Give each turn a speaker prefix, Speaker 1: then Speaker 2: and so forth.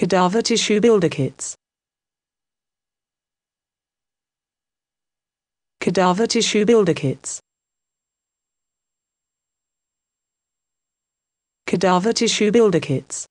Speaker 1: Cadaver Tissue Builder Kits Cadaver Tissue Builder Kits Cadaver Tissue Builder Kits